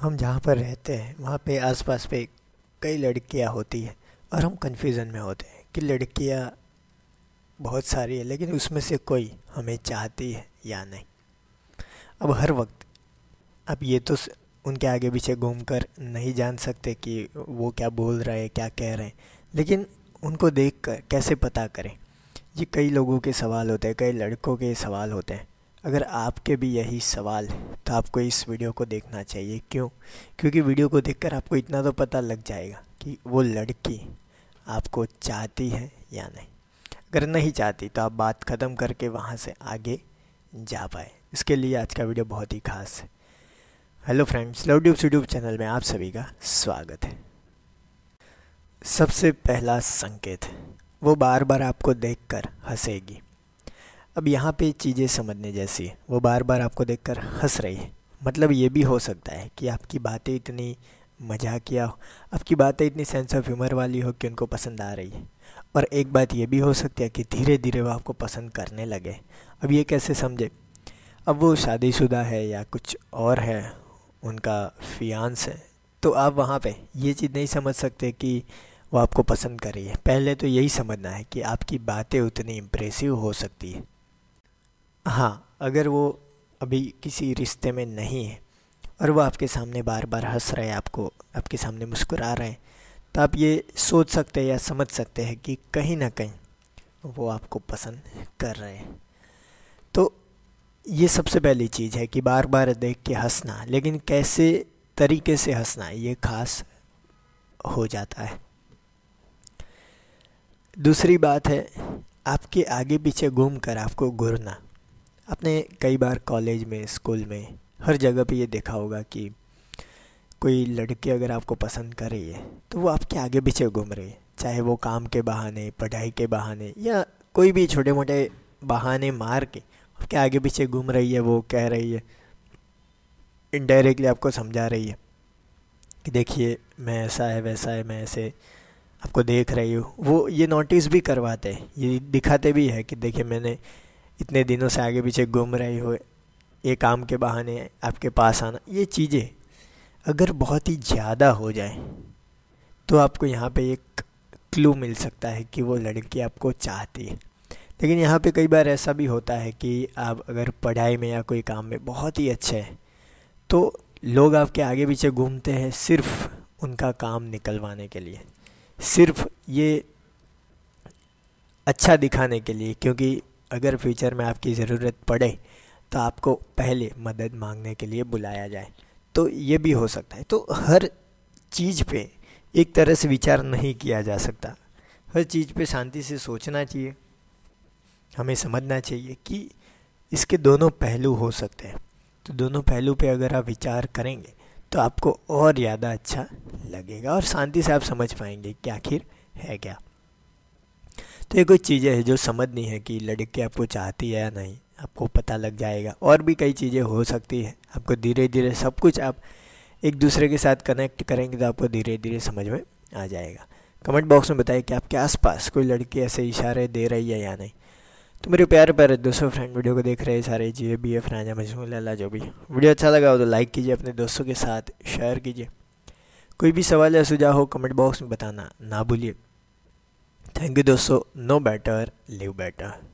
हम जहाँ पर रहते हैं वहाँ पे आसपास पे कई लड़कियाँ होती हैं और हम कन्फ्यूज़न में होते हैं कि लड़कियाँ बहुत सारी है लेकिन उसमें से कोई हमें चाहती है या नहीं अब हर वक्त अब ये तो उनके आगे पीछे घूम कर नहीं जान सकते कि वो क्या बोल रहे हैं क्या कह रहे हैं लेकिन उनको देख कर कैसे पता करें ये कई लोगों के सवाल होते हैं कई लड़कों के सवाल होते हैं अगर आपके भी यही सवाल है तो आपको इस वीडियो को देखना चाहिए क्यों क्योंकि वीडियो को देखकर आपको इतना तो पता लग जाएगा कि वो लड़की आपको चाहती है या नहीं अगर नहीं चाहती तो आप बात ख़त्म करके वहाँ से आगे जा पाए इसके लिए आज का वीडियो बहुत ही खास है हेलो फ्रेंड्स लव ड्यूब्स यूट्यूब चैनल में आप सभी का स्वागत है सबसे पहला संकेत वो बार बार आपको देखकर हंसेगी अब यहाँ पे चीज़ें समझने जैसी वो बार बार आपको देखकर हंस रही है मतलब ये भी हो सकता है कि आपकी बातें इतनी मजाकिया हो आपकी बातें इतनी सेंस ऑफ ह्यूमर वाली हो कि उनको पसंद आ रही है और एक बात ये भी हो सकती है कि धीरे धीरे वो आपको पसंद करने लगे अब ये कैसे समझे अब वो शादीशुदा है या कुछ और है उनका फियांस है तो आप वहाँ पे ये चीज़ नहीं समझ सकते कि वो आपको पसंद कर रही है पहले तो यही समझना है कि आपकी बातें उतनी इम्प्रेसिव हो सकती है हाँ अगर वो अभी किसी रिश्ते में नहीं है और वो आपके सामने बार बार हंस रहे हैं आपको आपके सामने मुस्कुरा रहे हैं तो आप ये सोच सकते हैं या समझ सकते हैं कि कहीं ना कहीं वो आपको पसंद कर रहे हैं तो ये सबसे पहली चीज़ है कि बार बार देख के हंसना लेकिन कैसे तरीके से हंसना ये खास हो जाता है दूसरी बात है आपके आगे पीछे घूम कर आपको घूरना आपने कई बार कॉलेज में स्कूल में हर जगह पे ये देखा होगा कि कोई लड़की अगर आपको पसंद कर रही है तो वो आपके आगे पीछे घूम रही है चाहे वो काम के बहाने पढ़ाई के बहाने या कोई भी छोटे मोटे बहाने मार के आपके आगे पीछे घूम रही है वो कह रही है इनडायरेक्टली आपको समझा रही है कि देखिए मैं ऐसा है वैसा है मैं ऐसे आपको देख रही हूँ वो ये नोटिस भी करवाते हैं ये दिखाते भी है कि देखिए मैंने इतने दिनों से आगे पीछे घूम रहे हो ये काम के बहाने आपके पास आना ये चीज़ें अगर बहुत ही ज़्यादा हो जाए तो आपको यहाँ पे एक क्लू मिल सकता है कि वो लड़की आपको चाहती है लेकिन यहाँ पे कई बार ऐसा भी होता है कि आप अगर पढ़ाई में या कोई काम में बहुत ही अच्छे हैं तो लोग आपके आगे पीछे घूमते हैं सिर्फ़ उनका काम निकलवाने के लिए सिर्फ ये अच्छा दिखाने के लिए क्योंकि अगर फ्यूचर में आपकी ज़रूरत पड़े तो आपको पहले मदद मांगने के लिए बुलाया जाए तो ये भी हो सकता है तो हर चीज़ पे एक तरह से विचार नहीं किया जा सकता हर चीज़ पे शांति से सोचना चाहिए हमें समझना चाहिए कि इसके दोनों पहलू हो सकते हैं तो दोनों पहलू पे अगर आप विचार करेंगे तो आपको और ज़्यादा अच्छा लगेगा और शांति से आप समझ पाएंगे कि आखिर है क्या तो ये कुछ चीज़ें हैं जो समझनी है कि लड़की आपको चाहती है या नहीं आपको पता लग जाएगा और भी कई चीज़ें हो सकती है आपको धीरे धीरे सब कुछ आप एक दूसरे के साथ कनेक्ट करेंगे तो आपको धीरे धीरे समझ में आ जाएगा कमेंट बॉक्स में बताइए कि आपके आसपास कोई लड़की ऐसे इशारे दे रही है या नहीं तो मेरे प्यारे प्यारे दोस्तों फ्रेंड वीडियो को देख रहे हैं सारे जी बी एफ राजा मजमू लाला जो भी वीडियो अच्छा लगा हो तो लाइक कीजिए अपने दोस्तों के साथ शेयर कीजिए कोई भी सवाल या सुझाव हो कमेंट बॉक्स में बताना ना भूलिए थैंक यू दोस्तों नो बेटर लिव बेटर